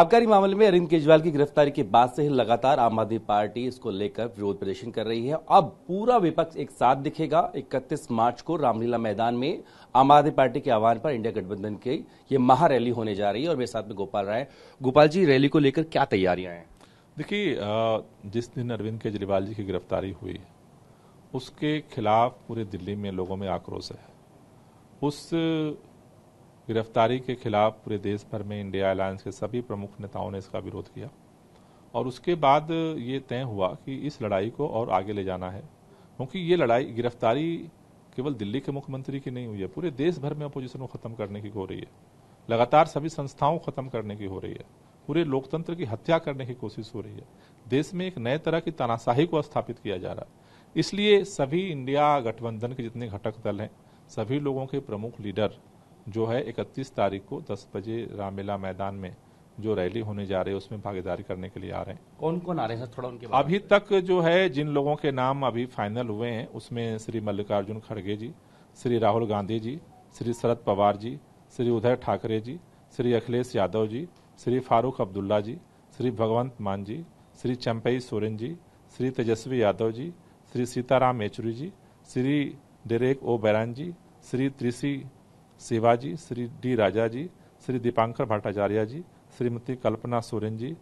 आबकारी मामले में अरविंद केजरीवाल की गिरफ्तारी के बाद से ही लगातार आम आदमी पार्टी इसको लेकर विरोध प्रदर्शन कर रही है अब पूरा विपक्ष एक साथ दिखेगा 31 मार्च को रामलीला मैदान में आम आदमी पार्टी के आह्वान पर इंडिया गठबंधन की ये महारैली होने जा रही है और मेरे साथ में गोपाल राय गोपाल जी रैली को लेकर क्या तैयारियां हैं देखिए जिस दिन अरविंद केजरीवाल जी की गिरफ्तारी हुई उसके खिलाफ पूरे दिल्ली में लोगों में आक्रोश है उस गिरफ्तारी के खिलाफ पूरे देश भर में इंडिया अलायंस के सभी प्रमुख नेताओं ने इसका विरोध किया और उसके बाद ये तय हुआ कि इस लड़ाई को और आगे ले जाना है क्योंकि ये लड़ाई गिरफ्तारी केवल दिल्ली के मुख्यमंत्री की नहीं हुई है पूरे देश भर में अपोजिशन को खत्म करने की हो रही है लगातार सभी संस्थाओं को खत्म करने की हो रही है पूरे लोकतंत्र की हत्या करने की कोशिश हो रही है देश में एक नए तरह की तानाशाही को स्थापित किया जा रहा है इसलिए सभी इंडिया गठबंधन के जितने घटक दल हैं सभी लोगों के प्रमुख लीडर जो है 31 तारीख को 10 बजे रामलीला मैदान में जो रैली होने जा रही है उसमें भागीदारी करने के लिए आ रहे हैं कौन कौन आ रहे हैं थोड़ा उनके अभी तक जो है जिन लोगों के नाम अभी फाइनल हुए हैं उसमें श्री मल्लिकार्जुन खड़गे जी श्री राहुल गांधी जी श्री शरद पवार जी श्री उदय ठाकरे जी श्री अखिलेश यादव जी श्री फारूक अब्दुल्ला जी Shri Bhagwant Mann ji Shri Champai Soren ji Shri Tejashwi Yadav ji Shri Sitaram Yechury ji Shri Derek O'Brien ji Shri Tiruchi Shivaji Shri D Raja ji Shri Dipankar Bhattacharya ji Shrimati Kalpana Soren ji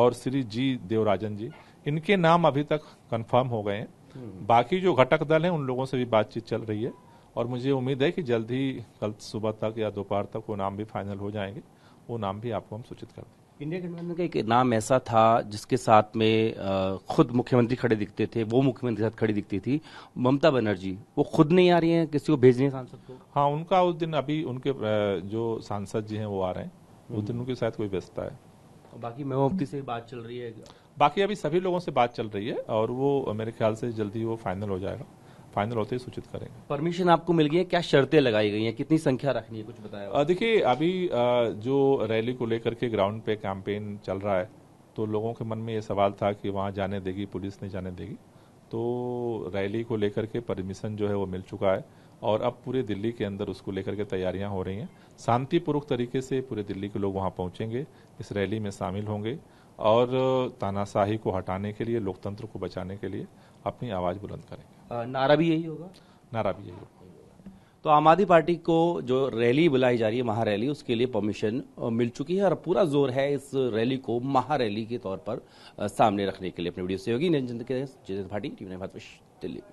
और श्री जी देवराजन जी इनके नाम अभी तक कंफर्म हो गए हैं हम्म। बाकी जो घटक दल हैं उन लोगों से भी बातचीत चल रही है और मुझे उम्मीद है कि जल्द ही कल सुबह तक या दोपहर तक वो नाम भी फाइनल हो जाएंगे वो नाम भी आपको हम सूचित कर देंगे इंडिया गठबंधन का एक नाम ऐसा था जिसके साथ में खुद मुख्यमंत्री खड़े दिखते थे वो मुख्यमंत्री साथ खड़ी दिखती थी ममता बनर्जी वो खुद नहीं आ रही हैं किसी को भेज रही सांसद को हाँ उनका उस दिन अभी उनके जो सांसद जी हैं वो आ रहे हैं उस दिन उनके साथ कोई व्यस्तता है और बाकी महमूफ्ती से बात चल रही है बाकी अभी सभी लोगों से बात चल रही है और वो मेरे ख्याल से जल्दी वो फाइनल हो जाएगा फाइनल होते ही सूचित करेंगे परमिशन आपको मिल गई है क्या शर्तें लगाई गई हैं कितनी संख्या रखनी है कुछ बताया देखिए अभी जो रैली को लेकर के ग्राउंड पे कैंपेन चल रहा है तो लोगों के मन में ये सवाल था कि वहाँ जाने देगी पुलिस नहीं जाने देगी तो रैली को लेकर के परमिशन जो है वो मिल चुका है और अब पूरे दिल्ली के अंदर उसको लेकर के तैयारियां हो रही हैं शांतिपूर्वक तरीके से पूरे दिल्ली के लोग वहां पहुंचेंगे इस रैली में शामिल होंगे और तानाशाही को हटाने के लिए लोकतंत्र को बचाने के लिए अपनी आवाज़ बुलंद करेंगे नारा भी यही होगा नारा भी यही होगा तो आम आदमी पार्टी को जो रैली बुलाई जा रही है महारैली उसके लिए परमिशन मिल चुकी है और पूरा जोर है इस रैली को महारैली के तौर पर सामने रखने के लिए अपने वीडियो सहयोगी निरंजन के भाटी टीवी ने दिल्ली